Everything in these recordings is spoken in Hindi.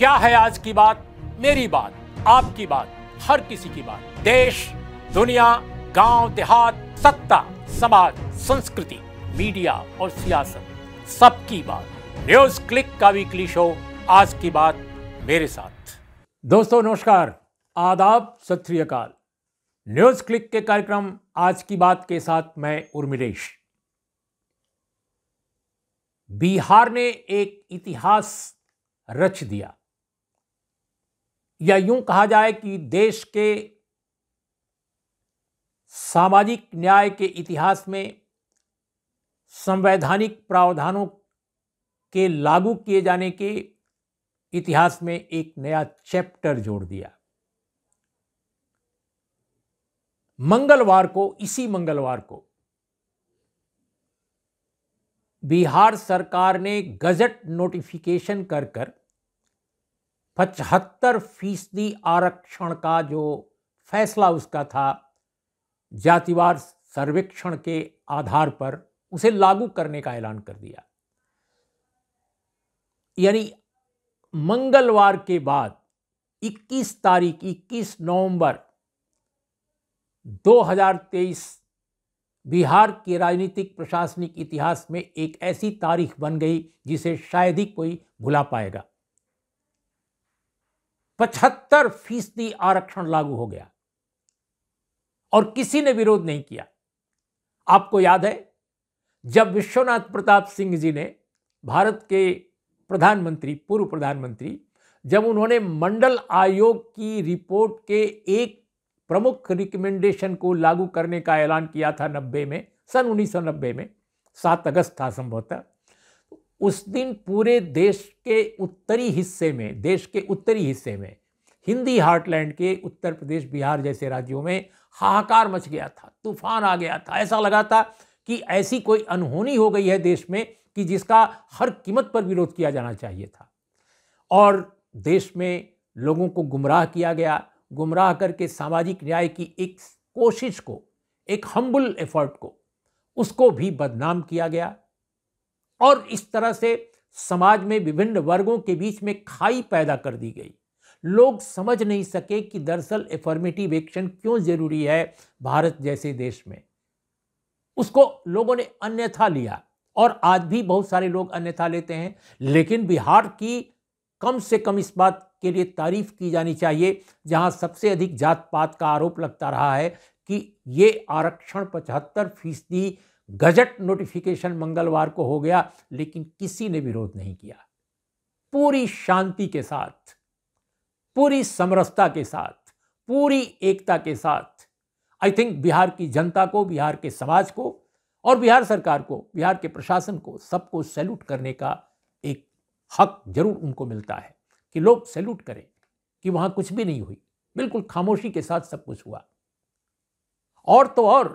क्या है आज की बात मेरी बात आपकी बात हर किसी की बात देश दुनिया गांव देहात सत्ता समाज संस्कृति मीडिया और सियासत सबकी बात न्यूज क्लिक का वीकली शो आज की बात मेरे साथ दोस्तों नमस्कार आदाब सत न्यूज क्लिक के कार्यक्रम आज की बात के साथ मैं उर्मिलेश बिहार ने एक इतिहास रच दिया या यूं कहा जाए कि देश के सामाजिक न्याय के इतिहास में संवैधानिक प्रावधानों के लागू किए जाने के इतिहास में एक नया चैप्टर जोड़ दिया मंगलवार को इसी मंगलवार को बिहार सरकार ने गजट नोटिफिकेशन कर कर पचहत्तर फीसदी आरक्षण का जो फैसला उसका था जातिवार सर्वेक्षण के आधार पर उसे लागू करने का ऐलान कर दिया यानी मंगलवार के बाद 21 तारीख 21 नवंबर 2023 बिहार के राजनीतिक प्रशासनिक इतिहास में एक ऐसी तारीख बन गई जिसे शायद ही कोई भुला पाएगा पचहत्तर फीसदी आरक्षण लागू हो गया और किसी ने विरोध नहीं किया आपको याद है जब विश्वनाथ प्रताप सिंह जी ने भारत के प्रधानमंत्री पूर्व प्रधानमंत्री जब उन्होंने मंडल आयोग की रिपोर्ट के एक प्रमुख रिकमेंडेशन को लागू करने का ऐलान किया था नब्बे में सन उन्नीस में सात अगस्त था संभवतः उस दिन पूरे देश के उत्तरी हिस्से में देश के उत्तरी हिस्से में हिंदी हार्टलैंड के उत्तर प्रदेश बिहार जैसे राज्यों में हाहाकार मच गया था तूफान आ गया था ऐसा लगा था कि ऐसी कोई अनहोनी हो गई है देश में कि जिसका हर कीमत पर विरोध किया जाना चाहिए था और देश में लोगों को गुमराह किया गया गुमराह करके सामाजिक न्याय की एक कोशिश को एक हम्बल एफर्ट को उसको भी बदनाम किया गया और इस तरह से समाज में विभिन्न वर्गों के बीच में खाई पैदा कर दी गई लोग समझ नहीं सके कि दरअसल एफर्मेटिव एक्शन क्यों ज़रूरी है भारत जैसे देश में उसको लोगों ने अन्यथा लिया और आज भी बहुत सारे लोग अन्यथा लेते हैं लेकिन बिहार की कम से कम इस बात के लिए तारीफ की जानी चाहिए जहां सबसे अधिक जात पात का आरोप लगता रहा है कि ये आरक्षण पचहत्तर फीसदी गजट नोटिफिकेशन मंगलवार को हो गया लेकिन किसी ने विरोध नहीं किया पूरी शांति के साथ पूरी समरसता के साथ पूरी एकता के साथ आई थिंक बिहार की जनता को बिहार के समाज को और बिहार सरकार को बिहार के प्रशासन को सबको सैल्यूट करने का एक हक जरूर उनको मिलता है कि लोग सैल्यूट करें कि वहां कुछ भी नहीं हुई बिल्कुल खामोशी के साथ सब कुछ हुआ और तो और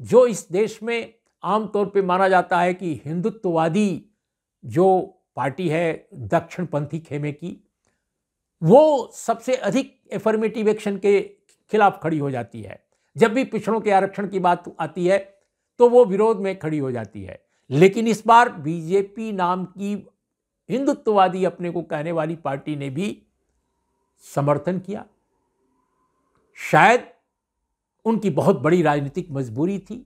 जो इस देश में आमतौर पे माना जाता है कि हिंदुत्ववादी जो पार्टी है दक्षिणपंथी खेमे की वो सबसे अधिक एफर्मेटिव एक्शन के खिलाफ खड़ी हो जाती है जब भी पिछड़ों के आरक्षण की बात आती है तो वो विरोध में खड़ी हो जाती है लेकिन इस बार बीजेपी नाम की हिंदुत्ववादी अपने को कहने वाली पार्टी ने भी समर्थन किया शायद उनकी बहुत बड़ी राजनीतिक मजबूरी थी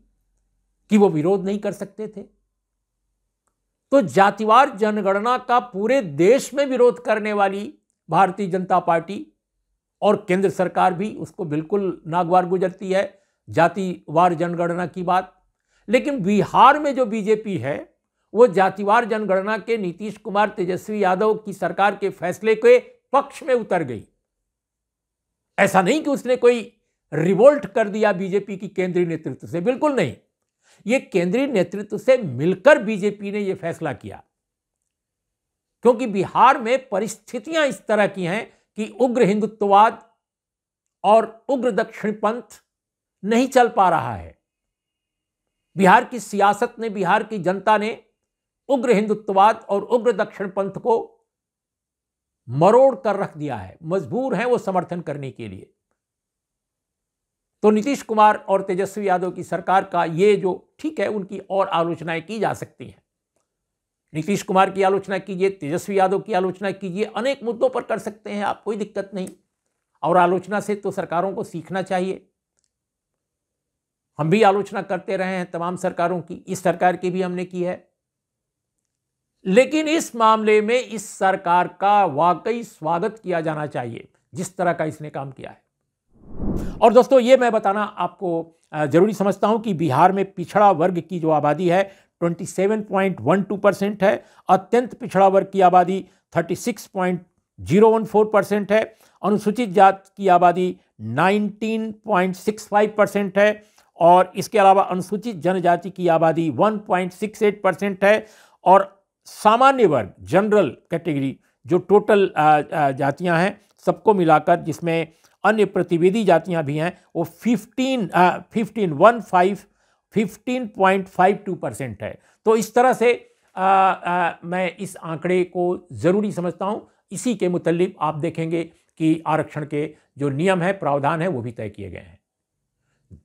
कि वो विरोध नहीं कर सकते थे तो जातिवार जनगणना का पूरे देश में विरोध करने वाली भारतीय जनता पार्टी और केंद्र सरकार भी उसको बिल्कुल नागवार गुजरती है जातिवार जनगणना की बात लेकिन बिहार में जो बीजेपी है वो जातिवार जनगणना के नीतीश कुमार तेजस्वी यादव की सरकार के फैसले के पक्ष में उतर गई ऐसा नहीं कि उसने कोई रिवोल्ट कर दिया बीजेपी की केंद्रीय नेतृत्व से बिल्कुल नहीं ये केंद्रीय नेतृत्व से मिलकर बीजेपी ने यह फैसला किया क्योंकि बिहार में परिस्थितियां इस तरह की हैं कि उग्र हिंदुत्ववाद और उग्र दक्षिण पंथ नहीं चल पा रहा है बिहार की सियासत ने बिहार की जनता ने उग्र हिंदुत्ववाद और उग्र दक्षिण पंथ को मरोड़ कर रख दिया है मजबूर हैं वो समर्थन करने के लिए तो नीतीश कुमार और तेजस्वी यादव की सरकार का ये जो ठीक है उनकी और आलोचनाएं की जा सकती हैं नीतीश कुमार की आलोचना कीजिए तेजस्वी यादव की आलोचना कीजिए अनेक मुद्दों पर कर सकते हैं आप कोई दिक्कत नहीं और आलोचना से तो सरकारों को सीखना चाहिए हम भी आलोचना करते रहे हैं तमाम सरकारों की इस सरकार की भी हमने की है लेकिन इस मामले में इस सरकार का वाकई स्वागत किया जाना चाहिए जिस तरह का इसने काम किया है और दोस्तों ये मैं बताना आपको ज़रूरी समझता हूँ कि बिहार में पिछड़ा वर्ग की जो आबादी है 27.12 परसेंट है अत्यंत पिछड़ा वर्ग की आबादी 36.014 परसेंट है अनुसूचित जात की आबादी 19.65 परसेंट है और इसके अलावा अनुसूचित जनजाति की आबादी 1.68 परसेंट है और सामान्य वर्ग जनरल कैटेगरी जो टोटल जातियां हैं सबको मिलाकर जिसमें अन्य प्रतिवेदी जातियां भी हैं वो fifteen fifteen one five fifteen point five two percent है तो इस तरह से आ, आ, मैं इस आंकड़े को ज़रूरी समझता हूँ इसी के मुतलिक आप देखेंगे कि आरक्षण के जो नियम है प्रावधान है वो भी तय किए गए हैं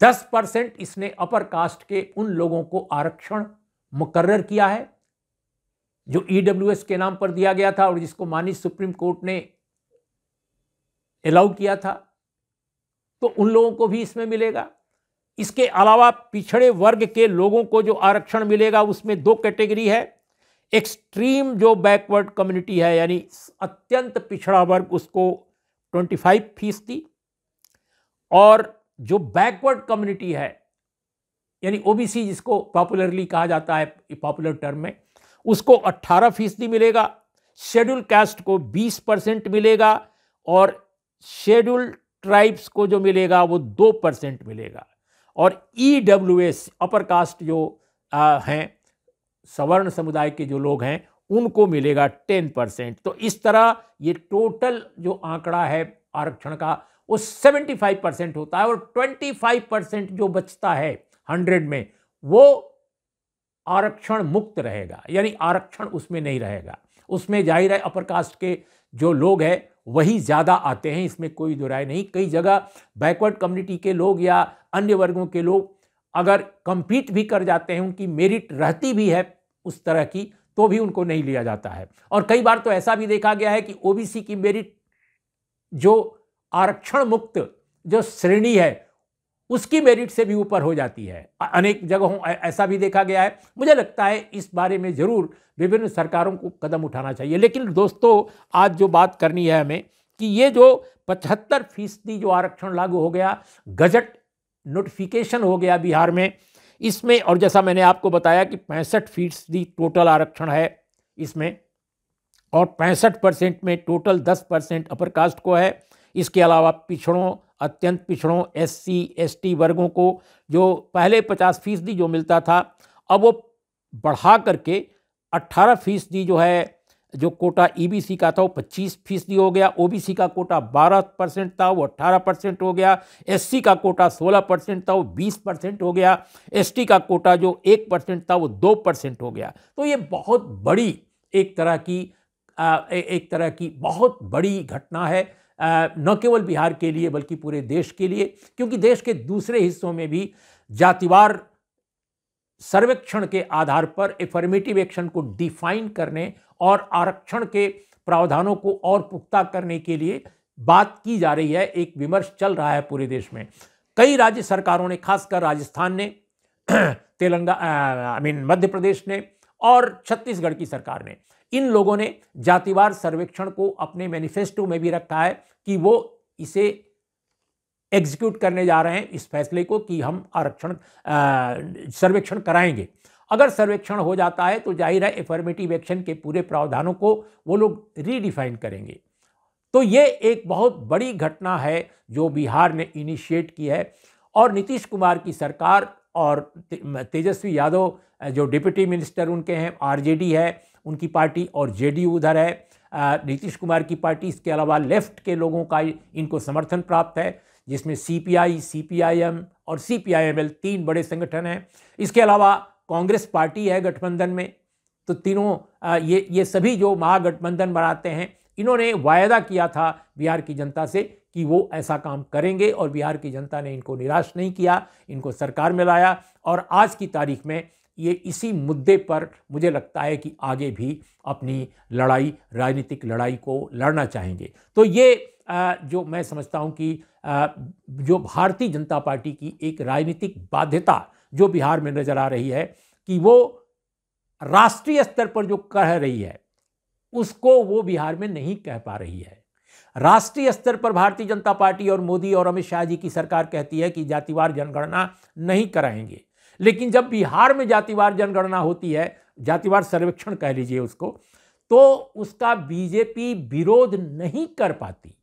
दस परसेंट इसने अपर कास्ट के उन लोगों को आरक्षण मुकर्र किया है जो ईडब्ल्यूएस e के नाम पर दिया गया था और जिसको मानी सुप्रीम कोर्ट ने अलाउ किया था तो उन लोगों को भी इसमें मिलेगा इसके अलावा पिछड़े वर्ग के लोगों को जो आरक्षण मिलेगा उसमें दो कैटेगरी है एक्सट्रीम जो बैकवर्ड कम्युनिटी है यानी अत्यंत पिछड़ा वर्ग उसको 25 फीसदी और जो बैकवर्ड कम्युनिटी है यानी ओबीसी जिसको पॉपुलरली कहा जाता है पॉपुलर टर्म में उसको 18 फीसदी मिलेगा शेड्यूल कास्ट को 20 परसेंट मिलेगा और शेड्यूल्ड ट्राइब्स को जो मिलेगा वो दो परसेंट मिलेगा और E W S upper caste जो हैं सवर्ण समुदाय के जो लोग हैं उनको मिलेगा टेन परसेंट तो इस तरह ये टोटल जो आंकड़ा है आरक्षण का वो सेवेंटी फाइव परसेंट होता है और ट्वेंटी फाइव परसेंट जो बचता है हंड्रेड में वो आरक्षण मुक्त रहेगा यानी आरक्षण उसमें नहीं रहेगा उसमें जाहिर है अपर कास्ट के जो लोग हैं वही ज़्यादा आते हैं इसमें कोई दो राय नहीं कई जगह बैकवर्ड कम्युनिटी के लोग या अन्य वर्गों के लोग अगर कम्पीट भी कर जाते हैं उनकी मेरिट रहती भी है उस तरह की तो भी उनको नहीं लिया जाता है और कई बार तो ऐसा भी देखा गया है कि ओबीसी की मेरिट जो आरक्षण मुक्त जो श्रेणी है उसकी मेरिट से भी ऊपर हो जाती है अनेक जगहों ऐसा भी देखा गया है मुझे लगता है इस बारे में ज़रूर विभिन्न सरकारों को कदम उठाना चाहिए लेकिन दोस्तों आज जो बात करनी है हमें कि ये जो पचहत्तर फीसदी जो आरक्षण लागू हो गया गजट नोटिफिकेशन हो गया बिहार में इसमें और जैसा मैंने आपको बताया कि पैंसठ फीसदी टोटल आरक्षण है इसमें और पैंसठ परसेंट में टोटल दस परसेंट अपर कास्ट को है इसके अलावा पिछड़ों अत्यंत पिछड़ों एस सी एस टी वर्गों को जो पहले पचास फीसदी जो मिलता था अब वो बढ़ा करके अट्ठारह फीसदी जो है जो कोटा ईबीसी e का था वो पच्चीस फीसदी हो गया ओबीसी का कोटा बारह परसेंट था वो अट्ठारह परसेंट हो गया एससी का कोटा सोलह परसेंट था वो बीस परसेंट हो गया एसटी का कोटा जो एक परसेंट था वो दो परसेंट हो गया तो ये बहुत बड़ी एक तरह की आ, एक तरह की बहुत बड़ी घटना है न केवल बिहार के लिए बल्कि पूरे देश के लिए क्योंकि देश के दूसरे हिस्सों में भी जातिवार सर्वेक्षण के आधार पर एफर्मेटिव एक्शन को डिफाइन करने और आरक्षण के प्रावधानों को और पुख्ता करने के लिए बात की जा रही है एक विमर्श चल रहा है पूरे देश में कई राज्य सरकारों ने खासकर राजस्थान ने तेलंगा आई मीन मध्य प्रदेश ने और छत्तीसगढ़ की सरकार ने इन लोगों ने जातिवार सर्वेक्षण को अपने मैनिफेस्टो में भी रखा है कि वो इसे एग्जीक्यूट करने जा रहे हैं इस फैसले को कि हम आरक्षण सर्वेक्षण कराएंगे अगर सर्वेक्षण हो जाता है तो जाहिर है एफर्मेटिव एक्शन के पूरे प्रावधानों को वो लोग रीडिफाइन करेंगे तो ये एक बहुत बड़ी घटना है जो बिहार ने इनिशिएट की है और नीतीश कुमार की सरकार और तेजस्वी यादव जो डिप्टी मिनिस्टर उनके हैं आरजेडी है उनकी पार्टी और जेडीयू उधर है नीतीश कुमार की पार्टी इसके अलावा लेफ्ट के लोगों का इनको समर्थन प्राप्त है जिसमें सीपीआई सीपीआईएम और सीपीआईएमएल तीन बड़े संगठन हैं इसके अलावा कांग्रेस पार्टी है गठबंधन में तो तीनों ये ये सभी जो महागठबंधन बनाते हैं इन्होंने वायदा किया था बिहार की जनता से कि वो ऐसा काम करेंगे और बिहार की जनता ने इनको निराश नहीं किया इनको सरकार में लाया और आज की तारीख में ये इसी मुद्दे पर मुझे लगता है कि आगे भी अपनी लड़ाई राजनीतिक लड़ाई को लड़ना चाहेंगे तो ये जो मैं समझता हूँ कि जो भारतीय जनता पार्टी की एक राजनीतिक बाध्यता जो बिहार में नज़र आ रही है कि वो राष्ट्रीय स्तर पर जो कह रही है उसको वो बिहार में नहीं कह पा रही है राष्ट्रीय स्तर पर भारतीय जनता पार्टी और मोदी और अमित शाह जी की सरकार कहती है कि जातिवार जनगणना नहीं कराएंगे लेकिन जब बिहार में जातिवार जनगणना होती है जातिवार सर्वेक्षण कह लीजिए उसको तो उसका बीजेपी विरोध नहीं कर पाती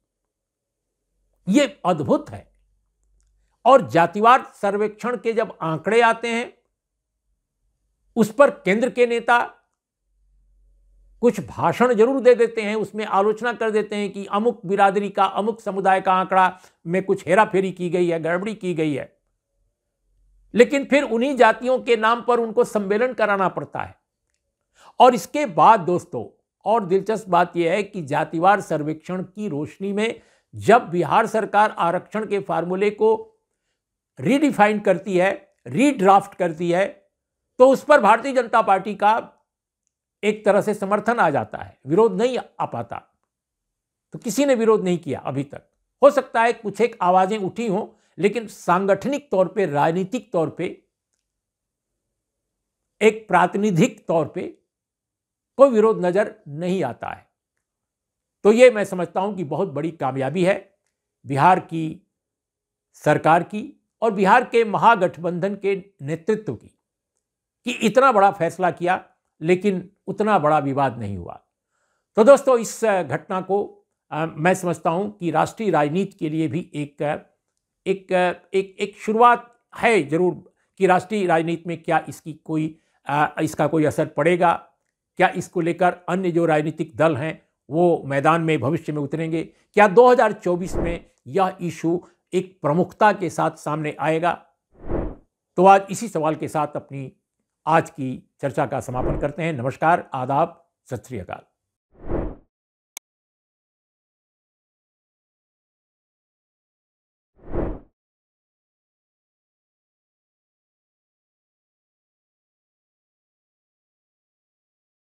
ये अद्भुत है और जातिवार सर्वेक्षण के जब आंकड़े आते हैं उस पर केंद्र के नेता कुछ भाषण जरूर दे देते हैं उसमें आलोचना कर देते हैं कि अमुक बिरादरी का अमुक समुदाय का आंकड़ा में कुछ हेरा फेरी की गई है गड़बड़ी की गई है लेकिन फिर उन्हीं जातियों के नाम पर उनको सम्मेलन कराना पड़ता है और इसके बाद दोस्तों और दिलचस्प बात यह है कि जातिवार सर्वेक्षण की रोशनी में जब बिहार सरकार आरक्षण के फार्मूले को रीडिफाइन करती है रीड्राफ्ट करती है तो उस पर भारतीय जनता पार्टी का एक तरह से समर्थन आ जाता है विरोध नहीं आ पाता तो किसी ने विरोध नहीं किया अभी तक हो सकता है कुछ एक आवाजें उठी हों लेकिन सांगठनिक तौर पे राजनीतिक तौर पे एक प्रातिनिधिक तौर पे कोई विरोध नजर नहीं आता है तो ये मैं समझता हूं कि बहुत बड़ी कामयाबी है बिहार की सरकार की और बिहार के महागठबंधन के नेतृत्व की कि इतना बड़ा फैसला किया लेकिन उतना बड़ा विवाद नहीं हुआ तो दोस्तों इस घटना को आ, मैं समझता हूँ कि राष्ट्रीय राजनीति के लिए भी एक एक एक एक शुरुआत है जरूर कि राष्ट्रीय राजनीति में क्या इसकी कोई आ, इसका कोई असर पड़ेगा क्या इसको लेकर अन्य जो राजनीतिक दल हैं वो मैदान में भविष्य में उतरेंगे क्या 2024 में यह इशू एक प्रमुखता के साथ सामने आएगा तो आज इसी सवाल के साथ अपनी आज की चर्चा का समापन करते हैं नमस्कार आदाब सत श्रीकाल